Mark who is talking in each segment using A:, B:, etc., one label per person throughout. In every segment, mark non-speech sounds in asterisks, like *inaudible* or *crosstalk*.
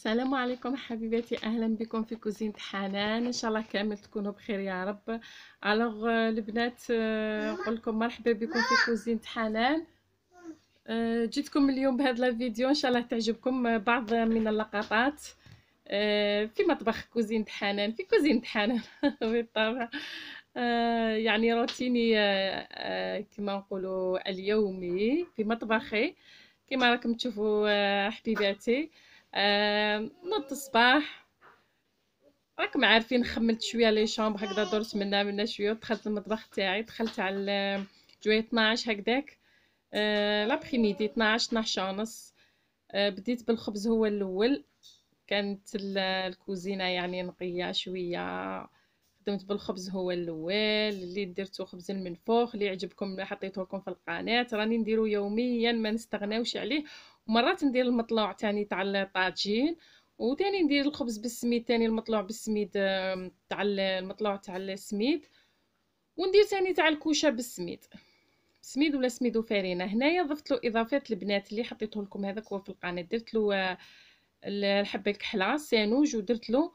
A: السلام عليكم حبيباتي اهلا بكم في كوزينة حنان ان شاء الله كامل تكونوا بخير يا رب الوغ البنات نقول لكم مرحبا بكم في كوزينة حنان euh، جيتكم اليوم بهذا الفيديو ان شاء الله تعجبكم بعض من اللقطات euh، في مطبخ كوزينة حنان في كوزينة حنان *laughs* بالطبع euh، يعني روتيني كما نقولوا اليومي في مطبخي كما راكم تشوفوا حبيباتي نط الصباح راكم عارفين خملت شويه لي شامب هكذا درت منها منها شويه دخلت المطبخ تاعي دخلت على جوية 12 هكذاك أه لابريميدي 12 12 ونص بديت بالخبز هو الاول كانت الكوزينه يعني نقيه شويه خدمت بالخبز هو الاول اللي درتو خبز المنفوخ اللي عجبكم حطيته لكم في القناه راني نديرو يوميا ما نستغناوش عليه ومرات ندير المطلوع تاني تاع الطاجين وتاني ندير الخبز بالسميد تاني المطلوع بالسميد تاع المطلوع تاع السميد وندير تاني تاع الكوشه بالسميد سميد ولا سميد وفارينه هنايا ضفت له اضافات البنات اللي حطيته لكم هذاك هو في القناه درت له آه، الحبه الكحله سانوج ودرت له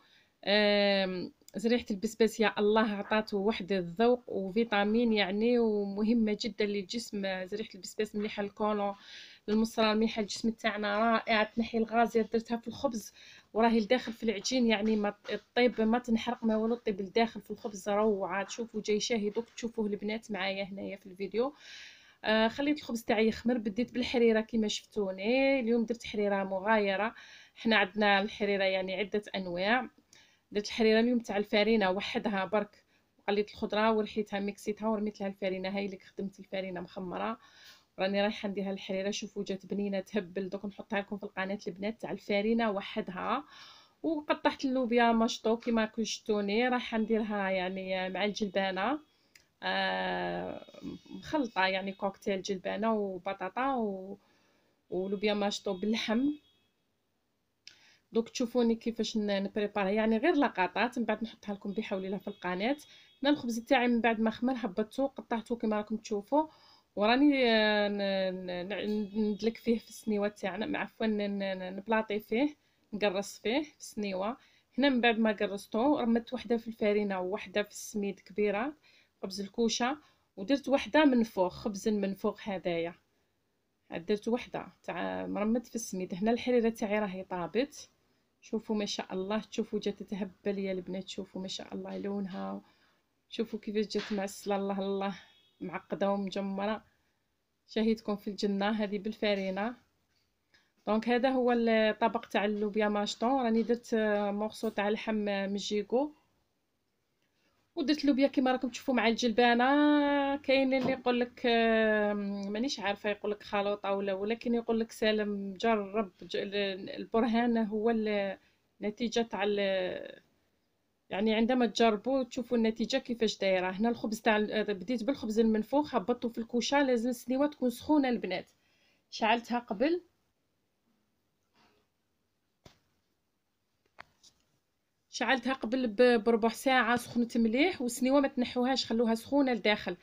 A: زريحه البسباس يا الله عطاته واحد الذوق وفيتامين يعني ومهمه جدا للجسم آه، زريحه البسباس مليحه للكولون المصره المليحه الجسم تاعنا رائعه تنحي الغازيه درتها في الخبز وراهي لداخل في العجين يعني ما الطيب ما تنحرق ما والو الطيب لداخل في الخبز روعه تشوفوا جاي شاهي دوك تشوفوه البنات معايا هنايا في الفيديو آه خليت الخبز تاعي يخمر بديت بالحريره كما شفتوني اليوم درت حريره مغايره حنا عندنا الحريره يعني عده انواع درت الحريره اليوم تاع الفارينه وحدها برك قليت الخضره ورحيتها ميكسيتها ورميت لها الفارينه هاي اللي خدمت الفارينه مخمره راني رايحه ندير الحريره شوفوا جات بنينه تهبل دوك نحطها لكم في القناه البنات تاع الفارينه وحدها وقطعت اللوبيا مشطو كيما كشتوني راح نديرها يعني مع الجلبانه آه مخلطه يعني كوكتيل جلبانه وبطاطا و... ولوبيا مشطو باللحم دوك تشوفوني كيفاش نبريبارها يعني غير لقطات من بعد نحطها لكم بحول الله في القناه هنا الخبز تاعي من بعد ما خمر هبطته قطعته كيما راكم تشوفوا وراني آه، ندلك فيه في السنيوه تاعنا عفوا نبلاطي فيه نقرص فيه في السنيوه هنا من بعد ما قرصتو رمت وحده في الفارينة وحده في السميد كبيره خبز الكوشه ودرت وحده من فوق خبز من فوق هدايا درت وحده تاع مرمت في السميد هنا الحريره تاعي راهي طابت شوفوا ما شاء الله تشوفوا جات تهبل يا البنات شوفوا ما شاء الله لونها شوفوا كيفاش جات مع الله الله معقده ومجمره شهيتكم في الجنه هذه بالفارينه دونك هذا هو الطبق تاع اللوبيا ماشطون راني درت آه، مورسو تاع لحم آه، من جيكو ودرت لوبيا كيما راكم تشوفوا مع الجلبانه كاين اللي يقول لك مانيش عارفه يقول لك خلطه ولا ولكن يقول لك سالم جرب البرهان هو نتيجه تاع يعني عندما تجربوا تشوفوا النتيجه كيفاش دايره هنا الخبز تاع آه، بديت بالخبز المنفوخ هبطو في الكوشه لازم السنيوه تكون سخونه البنات شعلتها قبل شعلتها قبل بربع ساعه سخنت مليح وسنيوة ما تنحوهاش خلوها سخونه لداخل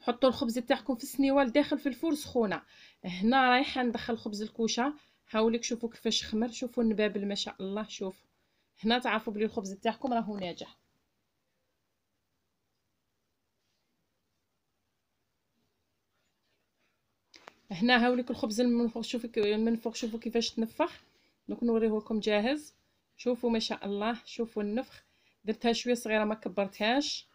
A: حطوا الخبز تاعكم في السنيوه لداخل في الفور سخونه هنا رايحه ندخل خبز الكوشه هاوليك شوفوا كيفاش خمر شوفوا النباب ما شاء الله شوفوا هنا تعرفوا بلي الخبز تاعكم راهو ناجح هنا هاوليك الخبز المنفوخ شوفوا المنفوخ شوفوا كيفاش تنفخ دوك نوريه لكم جاهز شوفوا ما شاء الله شوفوا النفخ درتها شويه صغيره ما كبرتهاش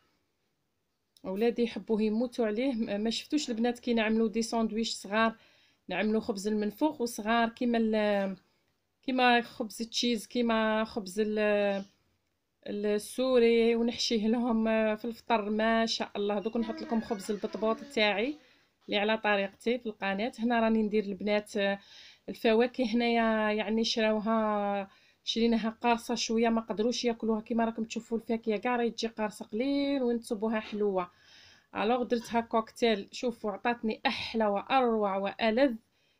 A: اولادي يحبوه يموتوا عليه ما شفتوش البنات كي نعملوا دي ساندويش صغار نعملوا خبز المنفوخ وصغار كيما كيما خبز التشيز كيما خبز السوري ونحشيه لهم في الفطر ما شاء الله دوك نحط لكم خبز البطبوط تاعي اللي على طريقتي في القناه هنا راني ندير البنات الفواكه هنايا يعني شراوها شريناها قارصه شويه ما قدروش ياكلوها كيما راكم تشوفوا الفاكهه كاع راهي تجي قارصه قليل ونتصبوها حلوه الوغ درتها كوكتيل شوفوا عطاتني احلى واروع والذ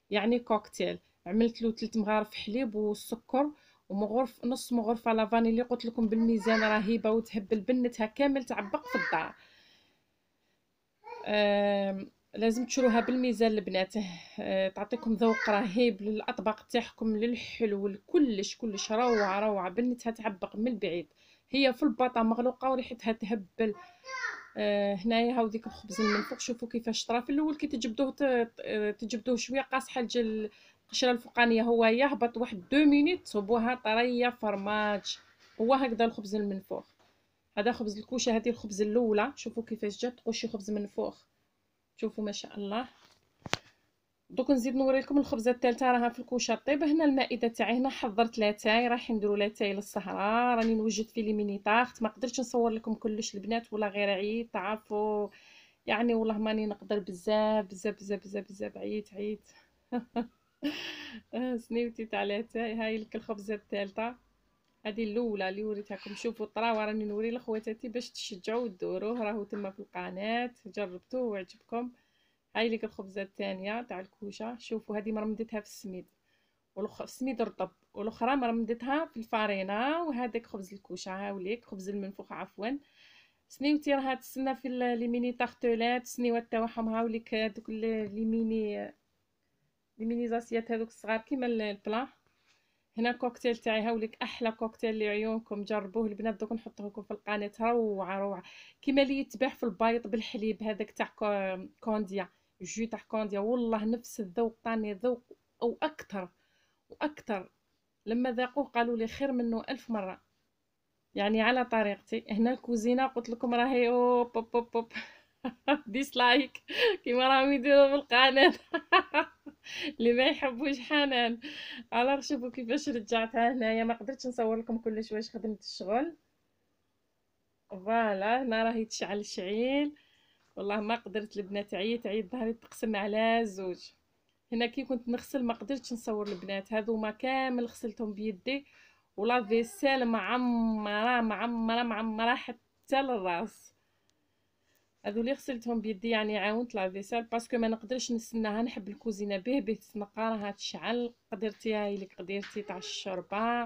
A: يعني كوكتيل عملت له ثلاث مغارف حليب والسكر ومغرف نص مغرفه لافاني اللي قلت لكم بالميزان رهيبه وتهبل بنتها كامل تعبق في الدار لازم تشروها بالميزان البنات آه، تعطيكم ذوق رهيب للاطباق تاعكم للحلو لكلش كلش روعه روعه بنتها تعبق من البعيد هي في الباطه مغلوقه وريحتها تهبل آه، هنايا هاو ديك الخبز من فوق شوفوا كيفاش طرا في الاول كي تجبدوه آه، تجبدوه شويه قاصحه القشره الفوقانيه هو يهبط واحد دو مينيت صوبوها طريه فرماج هو هكذا الخبز المنفوخ هذا خبز الكوشه هذه الخبز الاولى شوفوا كيفاش جات قشي خبز منفوخ شوفوا ما شاء الله دوك نزيد نوريكم الخبزه الثالثه راها في الكوشه طيب هنا المائده تاعي هنا حضرت لاتاي رايحين نديروا لاتاي للسهره راني نوجد فيه لي ميني طاخت ما قدرتش نصور لكم كلش البنات ولا غير عيد تعرفوا يعني والله ماني نقدر بزاف بزاف بزاف بزاف بزاف عييت عييت *laughs* *laughs* آه، سنيوتي تاع هاي لك الخبزه الثالثه هذه الاولى اللي وريتهاكم شوفوا الطراوه راني نوري لخواتاتي باش تشجعوا وتدوروه راهو تما في القناه جربتوه وعجبكم هاي لك الخبزه الثانيه تاع الكوشه شوفوا هذه مرمدتها في السميد والخ السميد رطب والاخرى مرمدتها في الفارينه وهذاك خبز الكوشه هاوليك خبز المنفوخ عفوا سنيوتي راها تسنى في لي ميني طارتولات سنيوات تاعهم هاوليك دوك لي ميني المينيزاسيات هذوك الصغار كيما البلا هنا الكوكتيل تاعي هاوليك احلى كوكتيل لعيونكم جربوه البنات دوك نحطه لكم في القناه روعه روعه كيما اللي يتباع في البيض بالحليب هذاك تاع كونديا جو تاع كونديا والله نفس الذوق ثاني ذوق او اكثر واكثر لما ذاقوه قالوا لي خير منه ألف مره يعني على طريقتي هنا الكوزينه قلت لكم راهي او بوب بوب بوب ديسلايك كيما راهم يديروا في القناه *laughs* اللي ما يحبوش حنان على شوفوا كيفاش رجعتها هنايا ما قدرتش نصور لكم كل شويه خدمت الشغل فوالا هنا راهي تشعل الشعيل والله ما قدرت البنات عييت عييت ظهري تقسم على زوج هنا كي كنت نغسل ما قدرتش نصور البنات ما كامل غسلتهم بيدي ولا فيسال معمره معمره معمره حتى للراس هذول غسلتهم بيدي يعني عاونت لا فيسال باسكو ما نقدرش نستناها نحب الكوزينه به به تنقى راها تشعل قدرتي هاي اللي قدرتي تاع الشوربه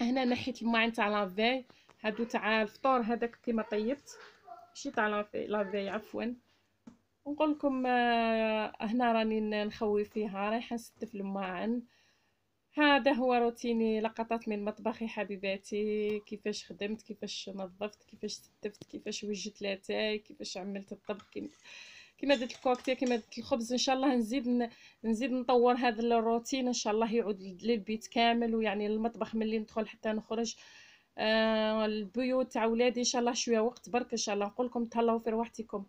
A: هنا نحيت الماعن تاع لافي هادو تاع الفطور هذاك كيما طيبت شي تاع لافي لافي عفوا نقول لكم آه، هنا راني نخوي فيها رايحه نستف الماعن هذا هو روتيني لقطات من مطبخي حبيباتي كيفاش خدمت كيفاش نظفت كيفاش ستفت كيفاش وجدت لاتاي كيفاش عملت الطبخ كيما درت الكوكتيل كيما درت الخبز ان شاء الله نزيد نزيد نطور هذا الروتين ان شاء الله يعود للبيت كامل ويعني المطبخ ملي ندخل حتى نخرج آه، البيوت تاع ولادي ان شاء الله شويه وقت برك ان شاء الله نقول لكم تهلاو في رواحتكم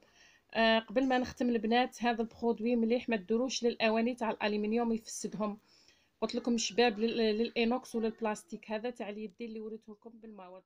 A: آه، قبل ما نختم البنات هذا البرودوي مليح ما تديروش للاواني تاع الالومنيوم يفسدهم قلت لكم شباب للإينوكس ولا البلاستيك هذا تاع اليدين اللي وريته لكم